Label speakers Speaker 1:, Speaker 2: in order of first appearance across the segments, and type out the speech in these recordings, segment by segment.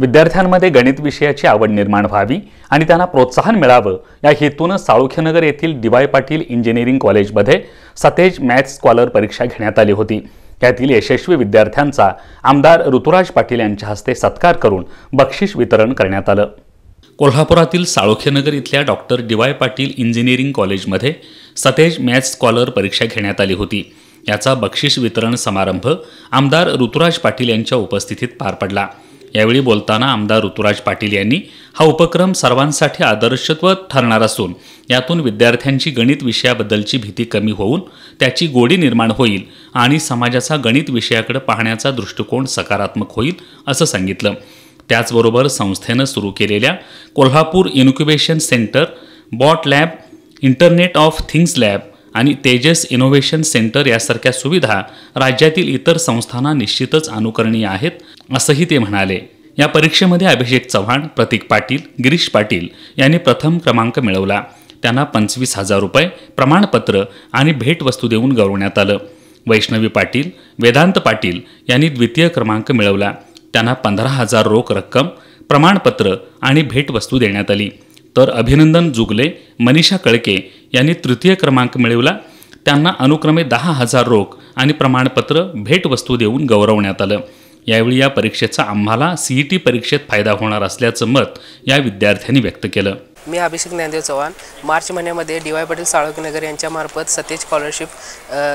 Speaker 1: विद्यार्थ्यांमध्ये गणित विषयाची आवड निर्माण व्हावी आणि त्यांना प्रोत्साहन मिळावं या हेतूनं साळुख्यनगर येथील डी वाय पाटील इंजिनिअरिंग कॉलेजमध्ये सतेज मॅथ स्कॉलर परीक्षा घेण्यात आली होती त्यातील यशस्वी विद्यार्थ्यांचा आमदार ऋतुराज पाटील यांच्या हस्ते सत्कार करून बक्षीस वितरण करण्यात आलं कोल्हापुरातील साळोखेनगर इथल्या doctor D Y Patil engineering कॉलेजमध्ये सतेज मॅथ स्कॉलर परीक्षा घेण्यात आली होती याचा बक्षीस वितरण समारंभ आमदार ऋतुराज पाटील यांच्या उपस्थितीत पार पडला यावेळी बोलताना आमदार ऋतुराज पाटील यांनी हा उपक्रम सर्वांसाठी आदर्शत्व ठरणार असून यातून विद्यार्थ्यांची गणित विषयाबद्दलची भीती कमी होऊन त्याची गोडी निर्माण होईल आणि समाजाचा गणित विषयाकडे पाहण्याचा दृष्टिकोन सकारात्मक होईल असं सांगितलं त्याचबरोबर संस्थेनं सुरू केलेल्या Kolhapur incubation centre bot lab internet of things lab आणि तेजस इनोव्हेशन सेंटर यासारख्या सुविधा राज्यातील इतर संस्थांना निश्चितच अनुकरणीय आहेत असंही ते म्हणाले या परीक्षेमध्ये अभिषेक चव्हाण प्रतीक पाटील गिरीश पाटील यांनी प्रथम क्रमांक मिळवला त्यांना पंचवीस हजार रुपये प्रमाणपत्र आणि भेटवस्तू देऊन गौरवण्यात आलं वैष्णवी पाटील वेदांत पाटील यांनी द्वितीय क्रमांक मिळवला त्यांना पंधरा हजार रोख रक्कम प्रमाणपत्र आणि भेटवस्तू देण्यात आली तर अभिनंदन जुगले मनीषा कळके यांनी तृतीय क्रमांक मिळवला त्यांना अनुक्रमे दहा हजार रोख आणि प्रमाणपत्र भेटवस्तू देऊन गौरवण्यात आलं यावेळी या परीक्षेचा आम्हाला सीईटी e परीक्षेत फायदा होणार असल्याचं मत या विद्यार्थ्यांनी व्यक्त केलं
Speaker 2: मी अभिषेक ज्ञानदेव चव्हाण मार्च महिन्यामध्ये डी वाय पाटील साळुंकेनगर यांच्यामार्फत Satej scholarship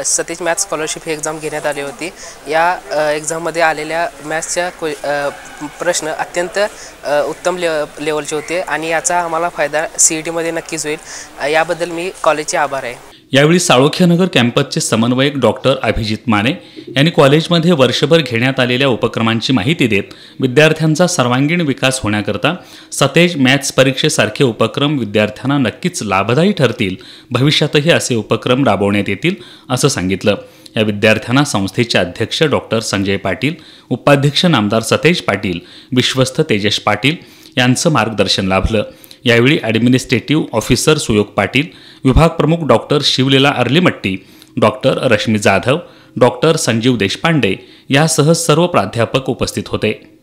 Speaker 2: Satej maths scholarship ही एक्झाम घेण्यात आली होती या एक्झाममध्ये आलेल्या मॅथ्सच्या क्वे प्रश्न अत्यंत उत्तम ले लेवलचे होते आणि याचा आम्हाला फायदा सी ई e टीमध्ये नक्कीच होईल याबद्दल मी कॉलेजचे आभार आहे
Speaker 1: यावेळी साळोख्यानगर कॅम्पसचे समन्वयक डॉक्टर अभिजित माने यांनी कॉलेजमध्ये वर्षभर घेण्यात आलेल्या उपक्रमांची माहिती देत विद्यार्थ्यांचा सर्वांगीण विकास होण्याकरता सतेज मॅथ्स परीक्षेसारखे उपक्रम विद्यार्थ्यांना नक्कीच लाभदायी ठरतील भविष्यातही असे उपक्रम राबवण्यात येतील असं सांगितलं या विद्यार्थ्यांना संस्थेचे अध्यक्ष डॉक्टर संजय पाटील उपाध्यक्ष नामदार सतेज पाटील विश्वस्त तेजस पाटील यांचं मार्गदर्शन लाभलं यावेळी ॲडमिनिस्ट्रेटिव्ह ऑफिसर सुयोग पाटील विभाग प्रमुख doctor Shivleela Arlimatti doctor Rashmi Jadhav doctor Sanjeev Deshpande यासह सर्व प्राध्यापक उपस्थित होते